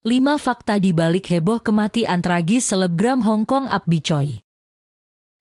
5 fakta di balik heboh kematian tragis selebgram Hong Kong Abbi Choi.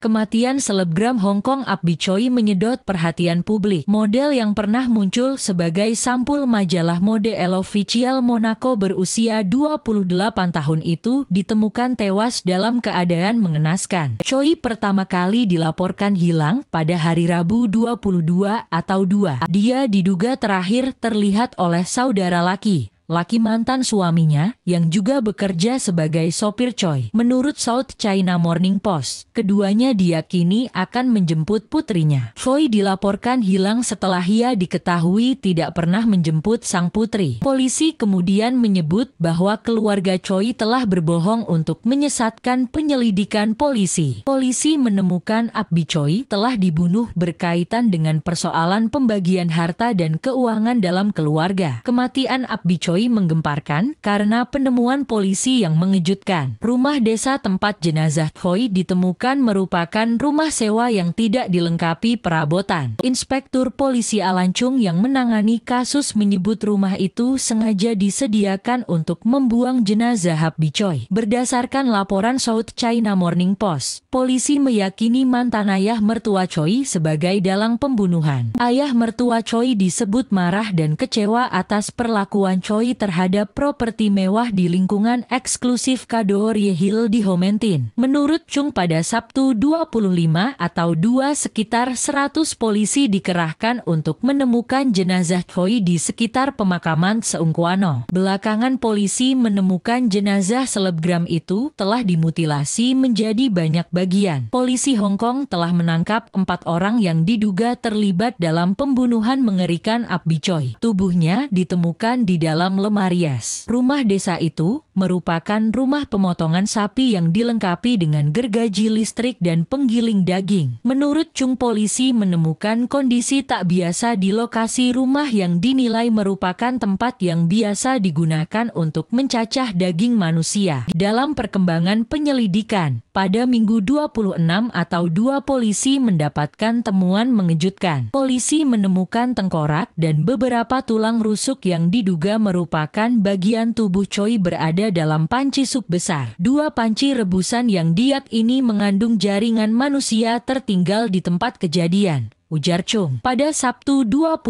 Kematian selebgram Hong Kong Abbi Choi menyedot perhatian publik. Model yang pernah muncul sebagai sampul majalah mode official Monaco berusia 28 tahun itu ditemukan tewas dalam keadaan mengenaskan. Choi pertama kali dilaporkan hilang pada hari Rabu 22 atau 2. Dia diduga terakhir terlihat oleh saudara laki laki mantan suaminya, yang juga bekerja sebagai sopir Choi. Menurut South China Morning Post, keduanya diyakini akan menjemput putrinya. Choi dilaporkan hilang setelah ia diketahui tidak pernah menjemput sang putri. Polisi kemudian menyebut bahwa keluarga Choi telah berbohong untuk menyesatkan penyelidikan polisi. Polisi menemukan Abdi Choi telah dibunuh berkaitan dengan persoalan pembagian harta dan keuangan dalam keluarga. Kematian Abdi Choi Joy menggemparkan karena penemuan polisi yang mengejutkan. Rumah desa tempat jenazah Choi ditemukan merupakan rumah sewa yang tidak dilengkapi perabotan. Inspektur polisi Alancung yang menangani kasus menyebut rumah itu sengaja disediakan untuk membuang jenazah Habbi Choi. Berdasarkan laporan South China Morning Post, polisi meyakini mantan ayah mertua Choi sebagai dalang pembunuhan. Ayah mertua Choi disebut marah dan kecewa atas perlakuan Choi terhadap properti mewah di lingkungan eksklusif Kadoorie Hill di Homentin. Menurut Chung pada Sabtu 25 atau 2 sekitar 100 polisi dikerahkan untuk menemukan jenazah Choi di sekitar pemakaman Seungkwano. Belakangan polisi menemukan jenazah selebgram itu telah dimutilasi menjadi banyak bagian. Polisi Hong Kong telah menangkap empat orang yang diduga terlibat dalam pembunuhan mengerikan Abby Choi. Tubuhnya ditemukan di dalam lemari es. Rumah desa itu merupakan rumah pemotongan sapi yang dilengkapi dengan gergaji listrik dan penggiling daging. Menurut Chung polisi menemukan kondisi tak biasa di lokasi rumah yang dinilai merupakan tempat yang biasa digunakan untuk mencacah daging manusia. Dalam perkembangan penyelidikan, pada Minggu 26 atau dua polisi mendapatkan temuan mengejutkan. Polisi menemukan tengkorak dan beberapa tulang rusuk yang diduga merupakan bagian tubuh Choi berada dalam panci sup besar. Dua panci rebusan yang diak ini mengandung jaringan manusia tertinggal di tempat kejadian ujar Chung. Pada Sabtu 25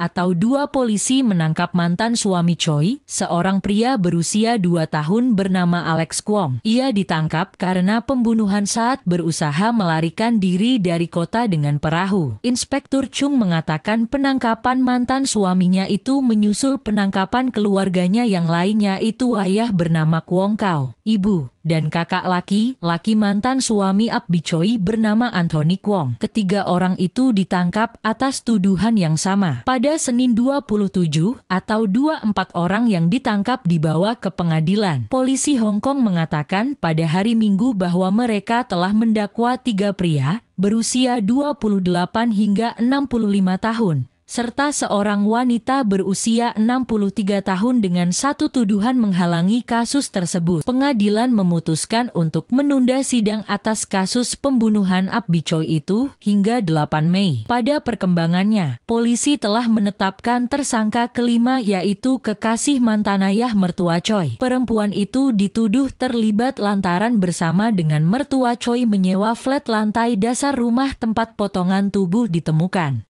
atau dua polisi menangkap mantan suami Choi, seorang pria berusia dua tahun bernama Alex Kwong. Ia ditangkap karena pembunuhan saat berusaha melarikan diri dari kota dengan perahu. Inspektur Chung mengatakan penangkapan mantan suaminya itu menyusul penangkapan keluarganya yang lainnya itu ayah bernama Kwong Kao, ibu dan kakak laki, laki mantan suami Abdi Choi bernama Anthony Kwong. Ketiga orang itu ditangkap atas tuduhan yang sama. Pada Senin 27 atau 24 orang yang ditangkap dibawa ke pengadilan. Polisi Hong Kong mengatakan pada hari Minggu bahwa mereka telah mendakwa tiga pria berusia 28 hingga 65 tahun serta seorang wanita berusia 63 tahun dengan satu tuduhan menghalangi kasus tersebut. Pengadilan memutuskan untuk menunda sidang atas kasus pembunuhan Abdi Choi itu hingga 8 Mei. Pada perkembangannya, polisi telah menetapkan tersangka kelima yaitu kekasih mantan ayah mertua Choi. Perempuan itu dituduh terlibat lantaran bersama dengan mertua Choi menyewa flat lantai dasar rumah tempat potongan tubuh ditemukan.